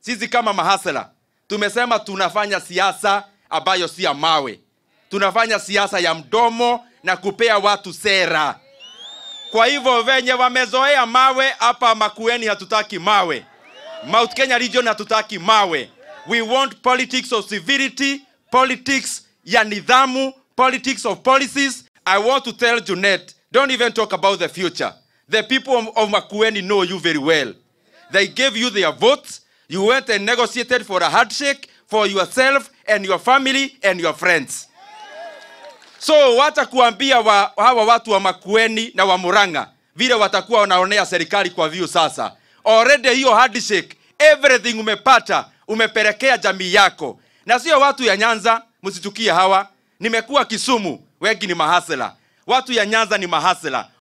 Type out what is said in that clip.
Sisi kama mahasela tumesema tunafanya siasa ambayo si ya mawe, tunafanya siasa ya mdomo na kupea watu sera. Kwa hivyo venye wamezoea mawe hapa Makueni, hatutaki mawe. Mount Kenya region hatutaki mawe. We want politics of civility, politics ya nidhamu, politics of policies. I want to tell Junet, don't even talk about the future. The people of Makueni know you very well. They gave you their votes. You went and negotiated for a handshake for yourself and your family and your friends. So wacha kuambia wa, hawa watu wa Makueni na wa Murang'a vile watakuwa wanaonea serikali kwa view sasa. Already hiyo handshake everything umepata umepelekea jamii yako, na sio watu ya Nyanza, msitukie hawa. Nimekuwa Kisumu, wengi ni mahasela. Watu ya Nyanza ni mahasela,